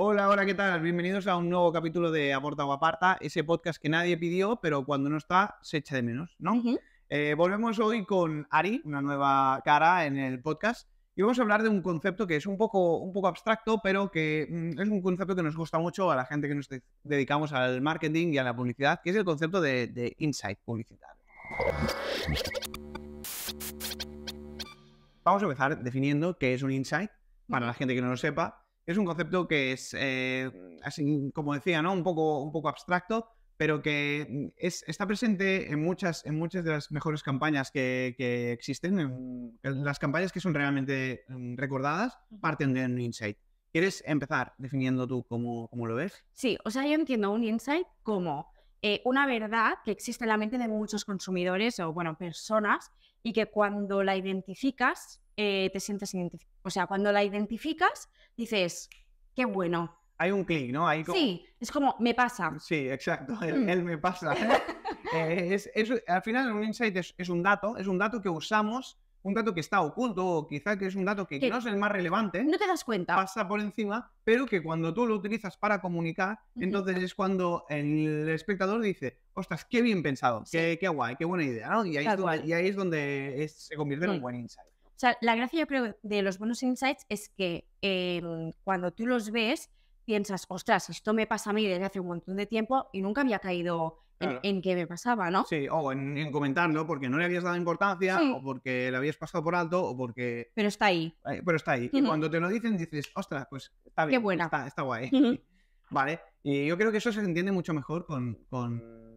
Hola, hola, ¿qué tal? Bienvenidos a un nuevo capítulo de Aporta o Aparta, ese podcast que nadie pidió, pero cuando no está se echa de menos, ¿no? Eh, volvemos hoy con Ari, una nueva cara en el podcast, y vamos a hablar de un concepto que es un poco, un poco abstracto, pero que mm, es un concepto que nos gusta mucho a la gente que nos dedicamos al marketing y a la publicidad, que es el concepto de, insight publicitario. Vamos a empezar definiendo qué es un insight, para la gente que no lo sepa es un concepto que es, eh, así como decía, ¿no? un, poco, un poco abstracto, pero que es, está presente en muchas, en muchas de las mejores campañas que, existen. En, las campañas que son realmente mm, recordadas parten de un insight. ¿Quieres empezar definiendo tú cómo, lo ves? Sí, o sea, yo entiendo un insight como eh, una verdad que existe en la mente de muchos consumidores o, bueno, personas y que cuando la identificas eh, te sientes identificado. O sea, cuando la identificas, dices, qué bueno. Hay un clic, ¿no? Sí, es como, me pasa. Sí, exacto, mm. él, me pasa. Eh, es, al final, un insight es, un dato, es un dato que usamos, un dato que está oculto, o quizá que es un dato que, no es el más relevante. No te das cuenta. Pasa por encima, pero que cuando tú lo utilizas para comunicar, entonces es cuando el espectador dice, ostras, qué bien pensado, qué, qué, guay, qué buena idea, ¿no? Y ahí, es donde, se convierte en un mm. buen insight. O sea, la gracia yo creo de los buenos insights es que em, cuando tú los ves, piensas, ostras, esto me pasa a mí desde hace un montón de tiempo y nunca había caído en, qué me pasaba, ¿no? Sí, o en, comentarlo porque no le habías dado importancia, o porque lo habías pasado por alto, o porque... Pero está ahí. Eh, pero está ahí. Y cuando te lo dicen dices, ostras, pues está bien. Qué buena. Está, guay. Vale. Y yo creo que eso se entiende mucho mejor con...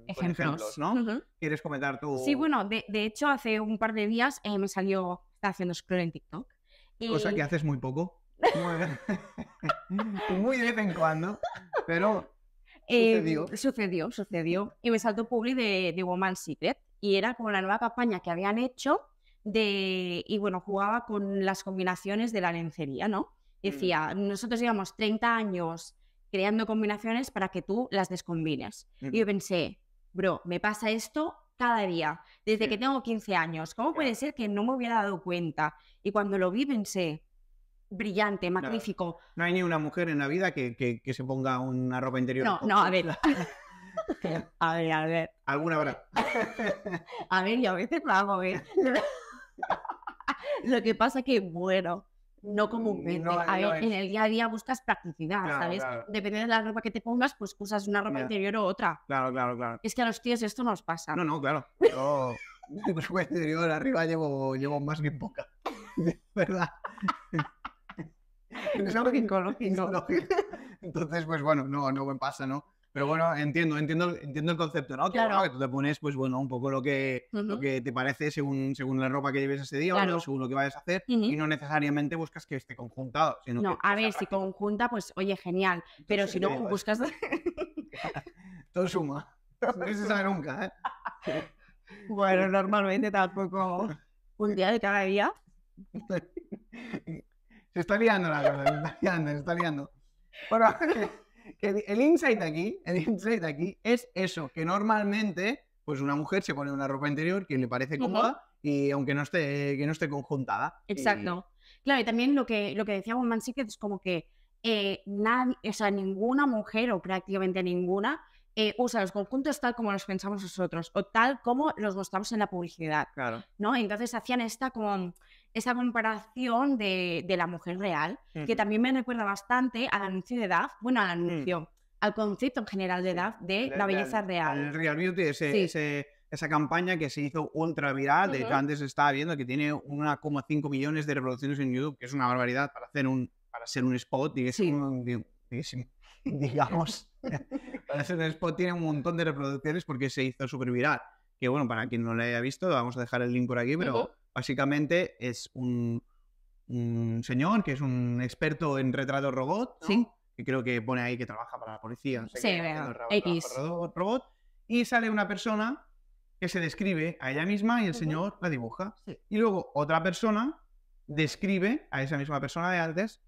ejemplos. ¿no? ¿Quieres comentar tú? Sí, bueno, de, hecho hace un par de días eh, me salió haciendo scroll en TikTok. Cosa que haces muy poco. muy de vez en cuando, pero em, sucedió. Sucedió, Y me saltó publi de, de Woman's Secret y era como la nueva campaña que habían hecho de, y bueno, jugaba con las combinaciones de la lencería, ¿no? Mm. Decía, nosotros llevamos 30 años creando combinaciones para que tú las descombines. Y mm. yo pensé, bro, me pasa esto cada día, desde que tengo 15 años. ¿Cómo puede ser que no me hubiera dado cuenta? Y cuando lo vi pensé, brillante, magnífico. No, hay ni una mujer en la vida que, se ponga una ropa interior. No, no, a ver. a ver, a ver. Alguna habrá. a ver, y a veces lo hago, ¿eh? Lo que pasa que, bueno, no comúnmente. a ver, en el día a día buscas practicidad, ¿sabes? dependiendo Depende de la ropa que te pongas, pues usas una ropa interior o otra. Claro, claro, claro. Es que a los tíos esto nos pasa. No, no, claro. Yo ropa interior arriba llevo, llevo más bien poca. ¿Verdad? es lógico, lógico. Entonces, pues bueno, no, no me pasa, ¿no? Pero bueno, entiendo, entiendo, entiendo el concepto, ¿no? tú te pones, pues bueno, un poco lo que, lo que te parece según, según la ropa que lleves ese día o según lo que vayas a hacer y no necesariamente buscas que esté conjuntado. no, a ver, si conjunta, pues oye, genial, pero si no, buscas... Todo suma. No se sabe nunca, ¿eh? bueno, normalmente tampoco... Un día de cada día. se está liando la cosa, se está liando, se está liando. Bueno el insight aquí, el aquí es eso, que normalmente pues una mujer se pone una ropa interior que le parece cómoda y aunque no esté que no esté conjuntada. Eh, Exacto. Claro, y también lo que lo que decía Woman es como que eh, nadie, ninguna mujer o prácticamente ninguna eh, usa los conjuntos tal como los pensamos nosotros o tal como los mostramos en la publicidad. Claro. ¿no? Entonces hacían esta como esa comparación de, de la mujer real, que también me recuerda bastante al anuncio de DAF, bueno, al mm. anuncio, al concepto en general de DAF de la, belleza real. El Real Beauty, ese, esa campaña que se hizo ultra viral, de hecho antes estaba viendo que tiene 1,5 millones de reproducciones en YouTube, que es una barbaridad para hacer un, para ser un spot, digamos, para hacer un spot tiene un montón de reproducciones porque se hizo súper viral. Que bueno, para quien no lo haya visto, vamos a dejar el link por aquí, pero Básicamente es un, señor que es un experto en retrato robot, ¿Sí? que creo que pone ahí que trabaja para la policía, sí, Robot, y sale una persona que se describe a ella misma y el señor la dibuja. Y luego otra persona describe a esa misma persona de antes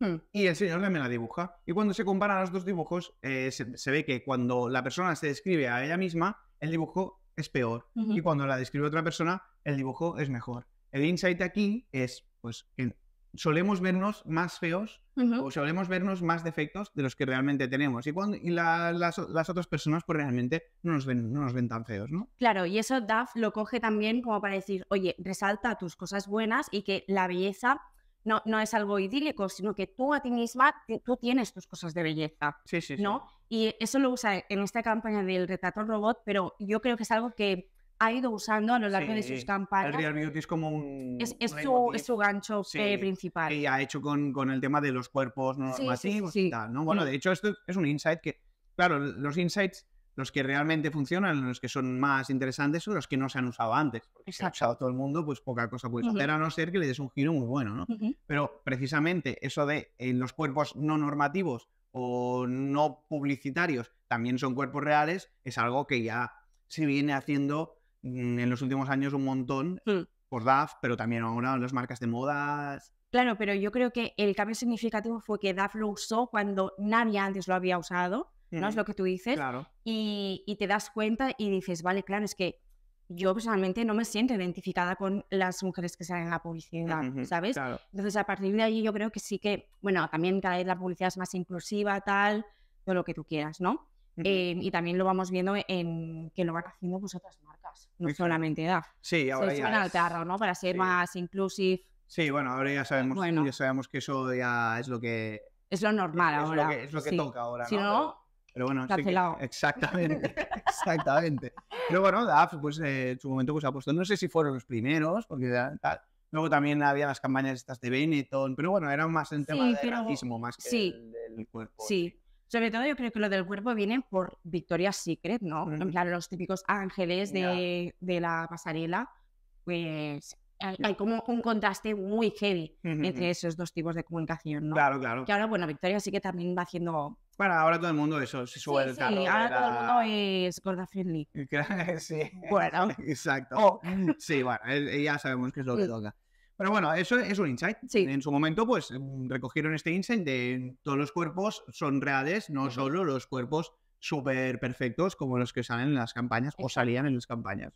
hmm. y el señor también la dibuja. Y cuando se comparan los dos dibujos, eh, se, ve que cuando la persona se describe a ella misma, el dibujo es peor. Y cuando la describe otra persona, el dibujo es mejor. El insight aquí es, pues, que solemos vernos más feos o solemos vernos más defectos de los que realmente tenemos. Y, cuando, las, otras personas, pues realmente no nos, ven, tan feos, ¿no? Claro, y eso DAF lo coge también como para decir, oye, resalta tus cosas buenas y que la belleza no, es algo idílico, sino que tú a ti misma, tú tienes tus cosas de belleza, ¿no? Y eso lo usa en esta campaña del retrato robot, pero yo creo que es algo que ha ido usando a lo largo de sus campañas. El Real Beauty es como un... Es, su, es su, gancho eh, principal. Que ha hecho con, con, el tema de los cuerpos no normativos y tal, ¿no? Bueno, mm. de hecho, esto es un insight que... Claro, los insights, los que realmente funcionan, los que son más interesantes, son los que no se han usado antes. Porque ha usado todo el mundo, pues poca cosa puede hacer, a no ser que le des un giro muy bueno, ¿no? Pero precisamente eso de en los cuerpos no normativos o no publicitarios también son cuerpos reales, es algo que ya se viene haciendo Mm, en los últimos años un montón hmm. por DAF, pero también ahora las marcas de modas. Claro, pero yo creo que el cambio significativo fue que DAF lo usó cuando nadie antes lo había usado, ¿no? Es mm, lo que tú dices. Claro. Y, te das cuenta y dices, vale, claro, es que yo personalmente no me siento identificada con las mujeres que salen en la publicidad, ¿sabes? Entonces, a partir de ahí yo creo que sí que, bueno, también cada vez la publicidad es más inclusiva, tal, todo lo que tú quieras, ¿no? Em, y también lo vamos viendo en que lo van haciendo pues otras no solamente edad. Sí, ahora ya. Para ser más inclusive. Sí, bueno, ahora ya sabemos, ya sabemos que eso ya es lo que. Es lo normal ahora. Es lo que, toca ahora. ¿no? Si no, pero bueno, exactamente, exactamente. Pero bueno, DAF, pues eh, en su momento pues puesto. No sé si fueron los primeros, porque Luego también había las campañas estas de Benetton, pero bueno, eran más en tema de más que sí. Sí. Sobre todo yo creo que lo del cuerpo viene por Victoria's Secret, ¿no? Claro, mm. los típicos ángeles de, de la pasarela, pues hay, como un contraste muy heavy entre esos dos tipos de comunicación, ¿no? Claro, claro. Que ahora, bueno, Victoria sí que también va haciendo... Bueno, ahora todo el mundo eso, se sube sí, Sí, ahora todo el mundo es gorda friendly. sí. Bueno. Exacto. Oh. Sí, bueno, ya e-, sabemos que es lo que mm. toca. Pero bueno, eso es un insight. En su momento, pues mm, recogieron este insight de todos los cuerpos son reales, no solo los cuerpos súper perfectos como los que salen en las campañas o salían en las campañas.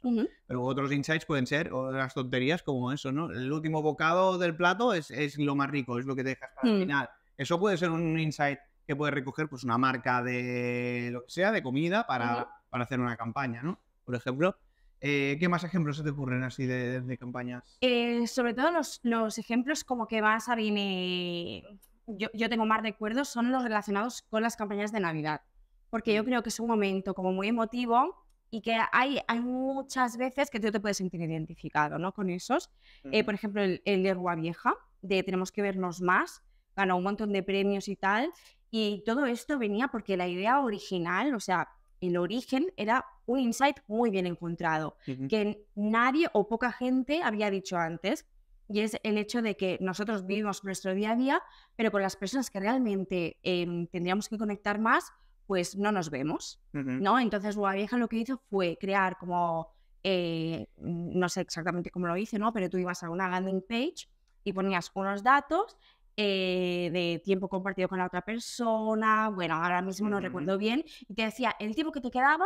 Pero otros insights pueden ser otras tonterías como eso, ¿no? El último bocado del plato es, lo más rico, es lo que te dejas para el mm. final. Eso puede ser un insight que puede recoger pues una marca de lo que sea, de comida para, para hacer una campaña, ¿no? Por ejemplo, eh, ¿Qué más ejemplos se te ocurren así de, campañas? Eh, sobre todo los, los, ejemplos como que más a viene, yo, yo tengo más recuerdos, son los relacionados con las campañas de Navidad, porque yo mm. creo que es un momento como muy emotivo y que hay, hay muchas veces que tú te puedes sentir identificado ¿no? con esos. Eh, por ejemplo, el, el de Rua Vieja, de Tenemos que vernos más, ganó un montón de premios y tal, y todo esto venía porque la idea original, o sea, el origen era un insight muy bien encontrado, que nadie o poca gente había dicho antes, y es el hecho de que nosotros vivimos nuestro día a día, pero con las personas que realmente em, tendríamos que conectar más, pues no nos vemos, ¿no? Entonces vieja lo que hizo fue crear como, eh, no sé exactamente cómo lo hice, ¿no? Pero tú ibas a una landing page y ponías unos datos eh, de tiempo compartido con la otra persona, bueno, ahora mismo no recuerdo bien, y te decía el tiempo que te quedaba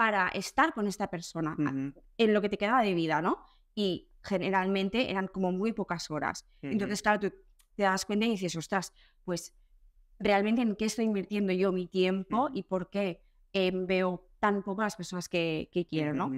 para estar con esta persona en lo que te quedaba de vida, ¿no? Y generalmente eran como muy pocas horas. Entonces, claro, tú te das cuenta y dices, ostras, pues realmente en qué estoy invirtiendo yo mi tiempo y por qué em, veo tan pocas personas que, quiero, ¿no?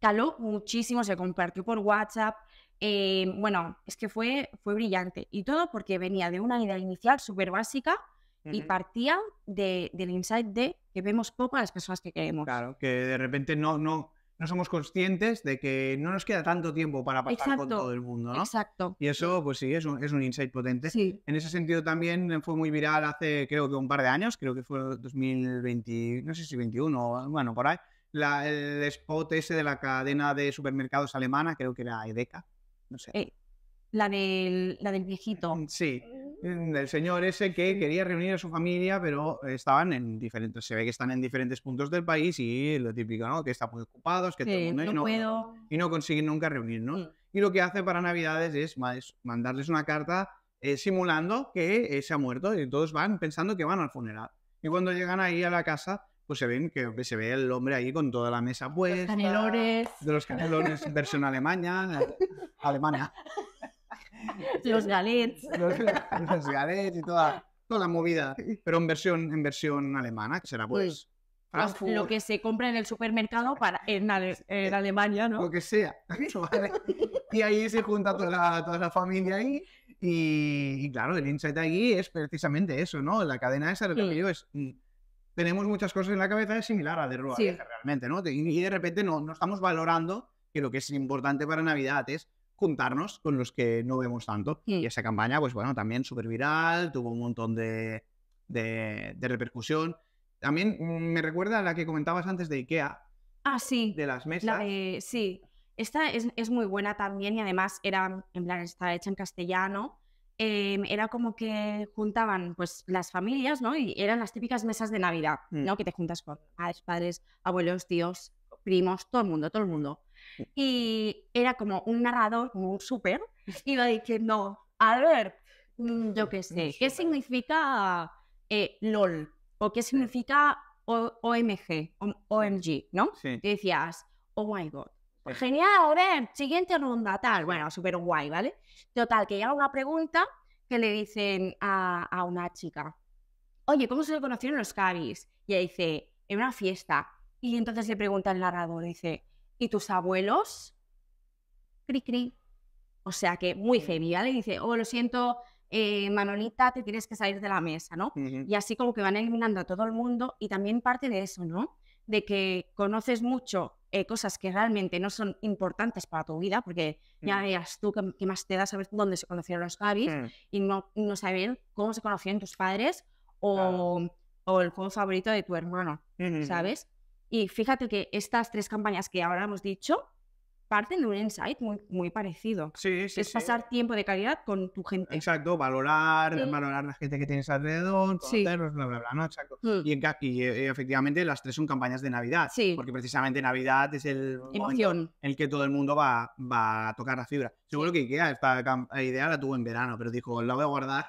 Caló muchísimo, se compartió por WhatsApp. Em, bueno, es que fue, fue brillante. Y todo porque venía de una idea inicial súper básica y partía de, del insight de que vemos poco a las personas que queremos. Claro, que de repente no, no, no somos conscientes de que no nos queda tanto tiempo para pasar con todo el mundo, ¿no? Exacto. Y eso, pues sí, es un, es un insight potente. Sí. En ese sentido también eh, fue muy viral hace, creo que un par de años, creo que fue 2020, no sé si 21, bueno, por ahí, la, el spot ese de la cadena de supermercados alemana, creo que era Edeka, no sé. Eh, la, del, la del viejito. Mm, sí, del señor ese que quería reunir a su familia, pero estaban en diferentes, se ve que están en diferentes puntos del país y lo típico, ¿no? Que está muy que todo el mundo, y, no, y no consiguen nunca reunirnos. ¿no? Y lo que hace para Navidades es, mandarles una carta eh, simulando que eh, se ha muerto y todos van pensando que van al funeral. Y cuando llegan ahí a la casa, pues se ven que se ve el hombre ahí con toda la mesa puesta. Los canelones. De los canelones versión Alemania, Alemania. los galets. Los, galets y toda, toda la movida, pero en versión, en versión alemana, que será pues... lo que se compra en el supermercado para, en, eh, Alemania, ¿no? Lo que sea. Y ahí se junta toda la, toda la familia ahí. Y, claro, el insight ahí es precisamente eso, ¿no? La cadena esa, lo que es... Mm, tenemos muchas cosas en la cabeza es similar a de Rua realmente, ¿no? Y de repente no, no estamos valorando que lo que es importante para Navidad es juntarnos con los que no vemos tanto. Y mm. esa campaña, pues bueno, también súper viral, tuvo un montón de, de, repercusión. También mm, me recuerda a la que comentabas antes de IKEA. Ah, sí. De las mesas. Sí. Esta es, muy buena también y además era, está hecha en castellano. Eh, era como que juntaban pues las familias, ¿no? Y eran las típicas mesas de Navidad, mm. ¿no? Que te juntas con padres, padres, abuelos, tíos, primos, todo el mundo, todo el mundo. Y era como un narrador, como un súper, iba diciendo, a ver, mm, yo qué sé, ¿qué significa eh, LOL? ¿O qué significa OMG? ¿no? Sí. Y decías, oh my god. Genial, a ver, siguiente ronda, tal. Bueno, súper guay, ¿vale? Total, que llega una pregunta que le dicen a, a una chica, oye, ¿cómo se le conocieron los cabis? Y ella dice, en una fiesta. Y entonces le pregunta al narrador, dice, ¿Y tus abuelos? Cri, cri. O sea que muy genial, Y dice, oh, lo siento, eh, Manolita, te tienes que salir de la mesa, ¿no? Y así como que van eliminando a todo el mundo y también parte de eso, ¿no? De que conoces mucho eh, cosas que realmente no son importantes para tu vida, porque ya mm. veas tú que, más te da saber dónde se conocieron los gavis mm. y no, no saber cómo se conocieron tus padres o, o el juego favorito de tu hermano, ¿sabes? Y fíjate que estas tres campañas que ahora hemos dicho parten de un insight muy, muy parecido. Sí, sí, es pasar tiempo de calidad con tu gente. Exacto, valorar, valorar la gente que tienes alrededor, sí. bla, bla, bla, mm. Y, en, y, eh, efectivamente las tres son campañas de Navidad. Sí. Porque precisamente Navidad es el Emoción. en el que todo el mundo va, va a tocar la fibra. Seguro que Ikea esta eh, idea la tuvo en verano, pero dijo, la voy a guardar,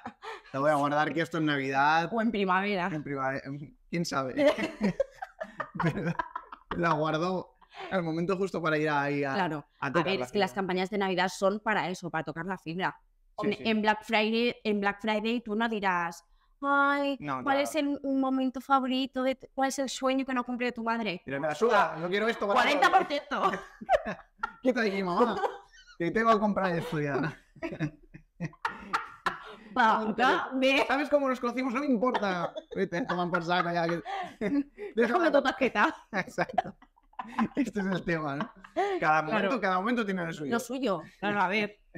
la voy a guardar que esto en Navidad... O en primavera. En primavera, quién sabe. La guardó al momento justo para ir ahí a. Claro. A, tocar ver, es que las campañas de Navidad son para eso, para tocar la fibra. En, Black Friday, en Black Friday tú no dirás, ay, ¿cuál es el momento favorito? ¿Cuál es el sueño que no cumple tu madre? pero me ayuda no quiero esto. 40%. te te mamá. Que tengo que comprar esto ¿Sabes cómo nos conocimos? No me importa. Vete, toman por Déjame tu Exacto. Este es el tema, ¿no? Cada momento, tiene lo suyo. Lo suyo. a ver.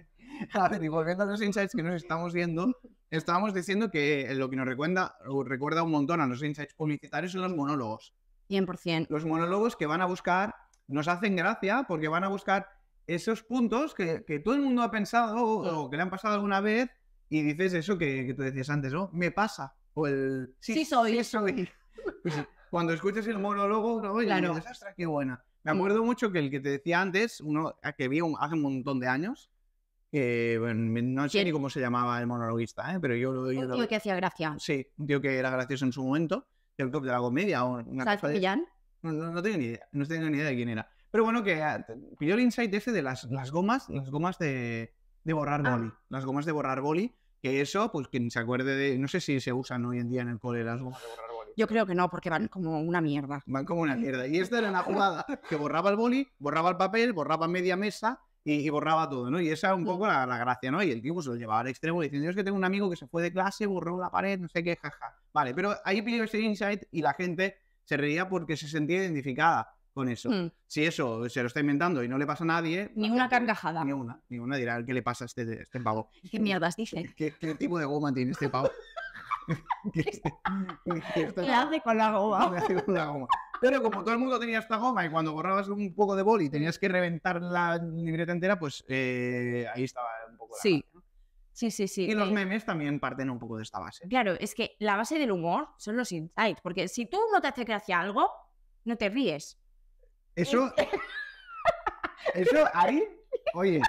A ver, y volviendo a los insights que nos estamos viendo, estábamos diciendo que lo que nos recuerda, recuerda un montón a los insights publicitarios son los monólogos. 100%. Los monólogos que van a buscar, nos hacen gracia porque van a buscar esos puntos que, todo el mundo ha pensado o que le han pasado alguna vez y dices eso que, que tú decías antes, ¿no? Me pasa. O el sí, soy. Pues, cuando escuchas el monólogo, ¿no? claro. qué buena. Me mm. acuerdo mucho que el que te decía antes, uno que vi hace un montón de años, que no sé ni cómo se llamaba el monologuista, ¿eh? pero yo lo Un tío que hacía gracia. Sí, un tío que era gracioso en su momento, del club de la comedia o una cosa no, tengo ni idea, no tengo ni idea de quién era. Pero bueno, que ah, pidió el insight ese de las, las gomas, las gomas de, de borrar ah. boli. Las gomas de borrar boli, que eso, pues quien se acuerde de. No sé si se usan hoy en día en el cole las gomas de borrar boli. Yo creo que no, porque van como una mierda. Van como una mierda. Y esta era una jugada que borraba el boli, borraba el papel, borraba media mesa y, borraba todo, ¿no? Y esa es un poco la, gracia, ¿no? Y el tipo se lo llevaba al extremo diciendo: Es que tengo un amigo que se fue de clase, borró la pared, no sé qué, jaja. Vale, pero ahí pidió ese insight y la gente se reía porque se sentía identificada con eso. Hmm. Si eso se lo está inventando y no le pasa a nadie. Ni una carcajada. Ni una, ni una dirá, ¿qué le pasa a este, este pavo? ¿Qué mierdas dice? ¿Qué, tipo de goma tiene este pavo? ¿Qué, qué, hace con la goma? Pero como todo el mundo tenía esta goma y cuando borrabas un poco de boli tenías que reventar la libreta entera, pues eh, ahí estaba un poco la Sí. Sí, sí, sí. Y los eh, memes también parten un poco de esta base. Claro, es que la base del humor son los insights, porque si tú no te hace gracia algo, no te ríes. Eso. Este eso ahí. Oye,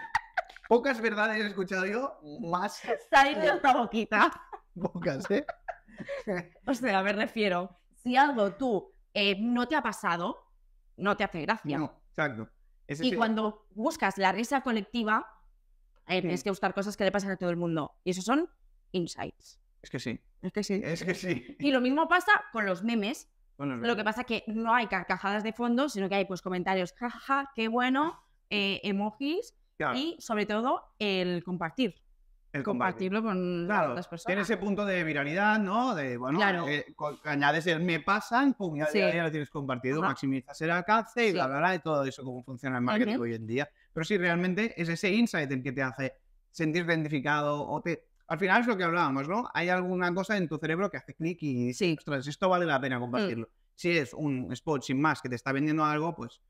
pocas verdades he escuchado yo, más. Salir de otra boquita. Pocas, ¿eh? o sea, me refiero, si algo tú eh, no te ha pasado, no te hace gracia. No, exacto. y cuando buscas la risa colectiva, eh, tienes que buscar cosas que le pasan a todo el mundo. Y esos son insights. Es que sí. Es que sí. Es que sí. Y lo mismo pasa con los memes lo que pasa es que no hay carcajadas de fondo, sino que hay pues comentarios, jaja, qué bueno, ah, eh, emojis y sobre todo el compartir. El compartirlo con otras personas. Tiene ese punto de viralidad, ¿no? De, bueno, eh, añades el me pasan, pum, ya, lo tienes compartido, maximizas el alcance y bla, bla, bla, y todo eso, cómo funciona el marketing hoy en día. Pero sí, realmente es ese insight el que te hace sentir identificado o te, al final es lo que hablábamos, ¿no? Hay alguna cosa en tu cerebro que hace clic y sí. ostras, esto vale la pena compartirlo. Mm. Si es un spot sin más que te está vendiendo algo, pues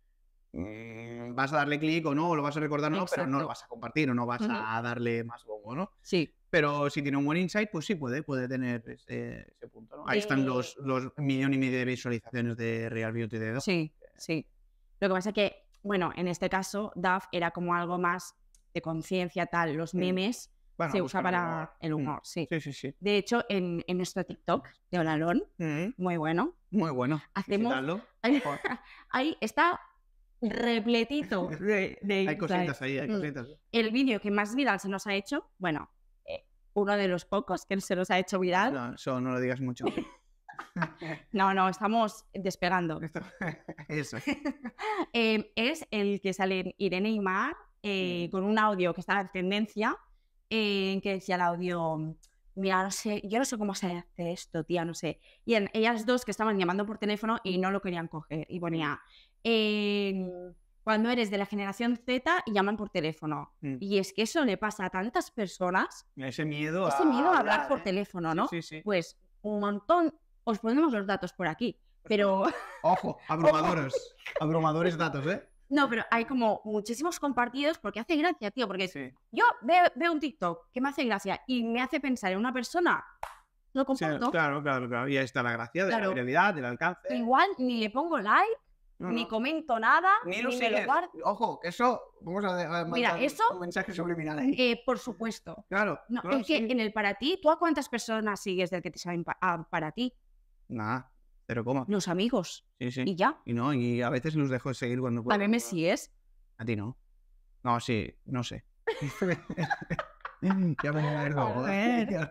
mm, vas a darle clic o no, o lo vas a recordar o no, pero no lo vas a compartir o no vas a darle más bombo, ¿no? Sí. Pero si tiene un buen insight, pues sí puede, puede tener ese, punto, ¿no? Ahí están eh, los, los millón y medio de visualizaciones de Real Beauty de Sí, sí. Lo que pasa es que, bueno, en este caso, DAF era como algo más de conciencia tal, los memes se usa para el mm. humor, sí. De hecho, en, nuestro TikTok de Olalón, mm. muy bueno. Muy bueno. Hacemos. Ahí, está repletito Hay cositas ahí, hay mm. cositas. El vídeo que más viral se nos ha hecho, bueno, eh, uno de los pocos que se nos ha hecho viral. No, eso no lo digas mucho. no, no, estamos despegando. eso. Em, es el que sale Irene y Mar eh, con un audio que está en tendencia en que decía el audio, mira, no sé, yo no sé cómo se hace esto, tía, no sé. Y en, ellas dos que estaban llamando por teléfono y no lo querían coger. Y ponía, cuando eres de la generación Z y llaman por teléfono. Mm. Y es que eso le pasa a tantas personas. Ese miedo a, miedo a hablar, por ¿eh? teléfono, ¿no? sí, Pues un montón, os ponemos los datos por aquí, pero... Ojo, abrumadores, abrumadores datos, ¿eh? No, pero hay como muchísimos compartidos porque hace gracia, tío. Porque yo veo, un TikTok que me hace gracia y me hace pensar en una persona. Lo comparto. claro, claro, claro. Y ahí está la gracia de la realidad, del alcance. Igual ni le pongo like, ni comento nada, ni, lo, Ojo, eso. Vamos a mandar Mira, eso, un mensaje subliminal ahí. Eh, por supuesto. Claro. es que en el para ti, ¿tú a cuántas personas sigues del que te saben ah, para ti? Nada. ¿Pero cómo? Los amigos. Sí, sí. Y ya. Y no, y a veces nos dejo de seguir cuando puedo. A mí sí es. A ti no. No, sí, no sé. ya me voy a ¿eh? luego.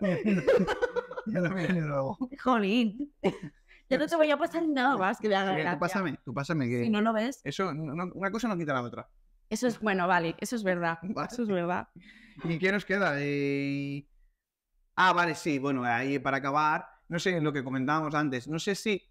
Ya, me luego. Jolín. Ya no te voy a pasar nada más que me haga gracia. Tú pásame, tú pásame. Que si no lo ves. Eso, una cosa no quita la otra. Eso es bueno, vale, eso es verdad. Eso es verdad. ¿Y qué nos queda? Eh, ah, vale, sí, bueno, ahí para acabar no sé, lo que comentábamos antes, no sé si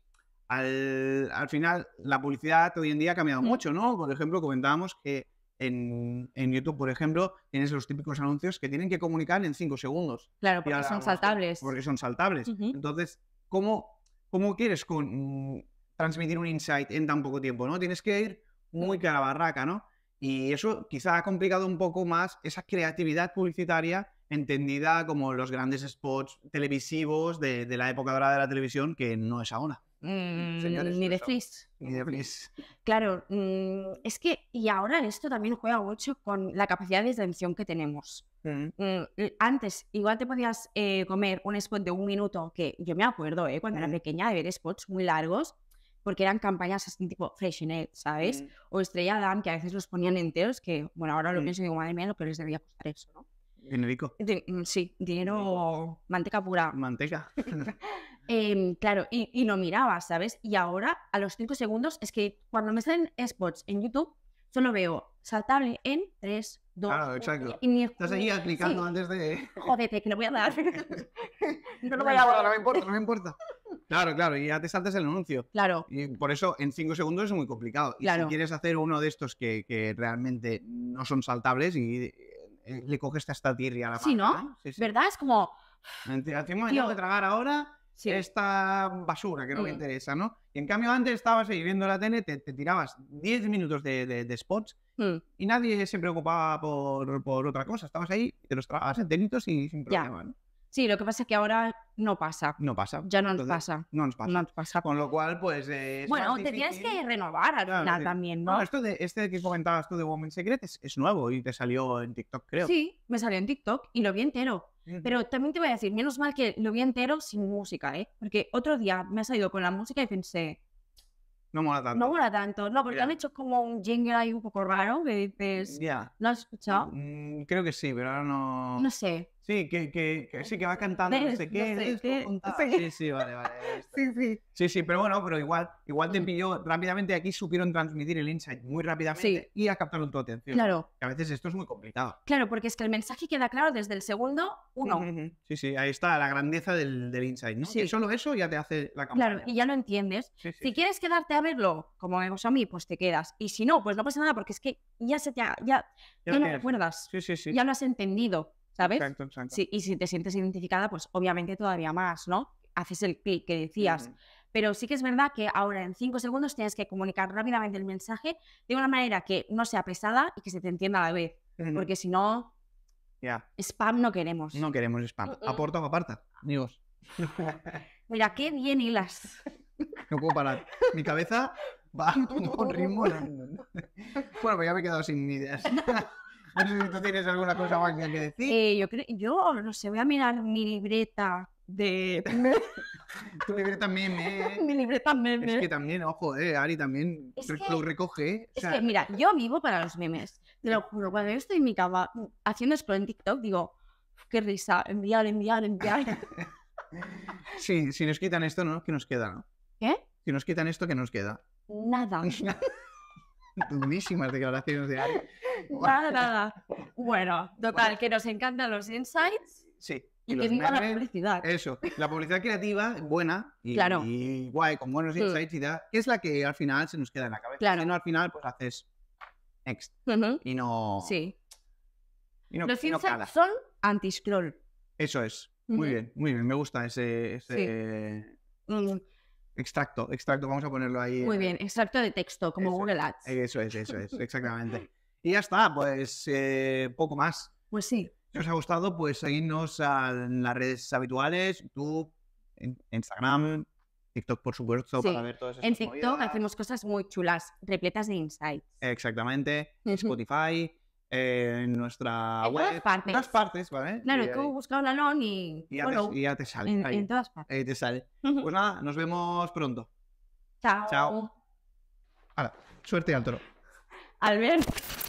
al, final la publicidad hoy en día ha cambiado mm. mucho, ¿no? Por ejemplo, comentábamos que en, YouTube, por ejemplo, tienes los típicos anuncios que tienen que comunicar en cinco segundos. Claro, porque son saltables. Porque son saltables. Entonces, ¿cómo, cómo quieres transmitir un insight en tan poco tiempo? ¿no? Tienes que ir muy mm. cara barraca, ¿no? Y eso quizá ha complicado un poco más esa creatividad publicitaria entendida como los grandes spots televisivos de, la época dorada de la televisión, que no es ahora. Mm, ni de Frizz. Claro, mm, es que, y ahora esto también juega mucho con la capacidad de extensión que tenemos. Mm. Antes, igual te podías eh, comer un spot de un minuto, que yo me acuerdo, eh, cuando era pequeña, de ver spots muy largos, porque eran campañas así tipo Freshenet, ¿sabes? O Estrella Dan, que a veces los ponían enteros, que, bueno, ahora lo pienso y digo, madre mía, lo que les debía costar eso, ¿no? ¿Dinerico? Mm, sí, dinero, manteca pura. Manteca. Em, claro, y, y, no miraba, ¿sabes? Y ahora, a los 5 segundos, es que cuando me salen spots en YouTube, solo veo saltable en 3, 2, Claro, exacto. Y ni... Te aplicando antes de... Jódete, que lo voy a dar. no voy a dar. No me importa, no me importa. Claro, claro, y ya te saltas el anuncio. Claro. Y por eso en 5 segundos es muy complicado. Y si quieres hacer uno de estos que, que realmente no son saltables y eh, le coges hasta tierra a la Sí, ¿no? Sí, ¿Verdad? Es como. Tengo Tío. que tragar ahora esta basura que no me mm. interesa, ¿no? Y en cambio, antes estabas ahí viendo la tele, te, tirabas 10 minutos de, spots mm. y nadie se preocupaba por, otra cosa. Estabas ahí, te los tragabas enteritos y sin problema, ¿no? Sí, lo que pasa es que ahora no pasa. No pasa. Ya no nos pasa. No nos pasa. No pasa. Con lo cual, pues. bueno, te tienes que renovar al final también, ¿no? no esto de, este que comentabas tú de Woman Secret es, nuevo y te salió en TikTok, creo. Sí, me salió en TikTok y lo vi entero. Pero también te voy a decir, menos mal que lo vi entero sin música, ¿eh? Porque otro día me ha salido con la música y pensé. No mola tanto. No mola tanto. No, porque han hecho como un jingle ahí un poco raro que dices. Ya. ¿Lo has escuchado? Mm, creo que sí, pero ahora no. No sé. Sí, que, que, sí, que va cantando, no sé qué. Sí, sí, vale, vale. sí, sí. Sí, sí, pero bueno, pero igual, igual te mm. pilló rápidamente. Aquí supieron transmitir el insight muy rápidamente y a captaron tu atención. Claro. Que a veces esto es muy complicado. Claro, porque es que el mensaje queda claro desde el segundo uno. Sí, sí, ahí está la grandeza del, del insight, ¿no? solo eso ya te hace la campaña. Claro, y ya lo entiendes. si quieres quedarte a verlo, como me a mí, pues te quedas. Y si no, pues no pasa nada, porque es que ya se te ya, recuerdas. Sí, sí, sí. Ya lo has entendido. ¿sabes? y si te sientes identificada, pues obviamente todavía más, ¿no? Haces el click que decías. Pero sí que es verdad que ahora en cinco segundos tienes que comunicar rápidamente el mensaje de una manera que no sea pesada y que se te entienda a la vez. Porque si no, ya spam no queremos. No queremos spam. Aporta o aparta, amigos. Mira, qué bien hilas. No puedo parar. Mi cabeza va con ritmo. Bueno, pues ya me he quedado sin ideas. tú tienes alguna cosa más que decir. Eh, yo, no sé, voy a mirar mi libreta de... tu libreta meme. mi libreta meme. Es que también, ojo, eh, Ari también lo recoge. Eh, es que, mira, yo vivo para los memes. Te lo juro, cuando yo estoy en mi cama mm, haciendo scroll en TikTok, digo, qué risa, enviar, enviar, enviar. sí, si nos quitan esto, ¿no? ¿Qué nos queda, ¿Qué? Si nos quitan esto, ¿qué nos queda? Nada. Durísimas declaraciones de Ari. Nada, nada. Bueno, total, que nos encantan los insights. Sí. Y, que la publicidad. Eso, la publicidad creativa, buena y, y guay, con buenos mm. insights y tal, que es la que al final se nos queda en la cabeza. Claro. no, al final, pues haces next. Y no. Sí. los insights son anti-scroll. Eso es. Muy bien, muy bien. Me gusta ese. Mm. Extracto, extracto, vamos a ponerlo ahí. Muy eh, bien, extracto de texto, como Google Ads. Eso es, eso es, exactamente. y ya está, pues eh, poco más. Pues sí. Si os ha gustado, pues seguidnos en las redes habituales, YouTube, Instagram, TikTok, por supuesto, para ver todas esas En TikTok hacemos cosas muy chulas, repletas de insights. Exactamente. Spotify en nuestra en web. Todas partes. En todas partes, ¿vale? Claro, y, tú buscas la non y... Y ya, te, sale. En, ahí. en todas partes. te sale. Pues nada, nos vemos pronto. Chao. Chao. Ahora, suerte al toro. Albert.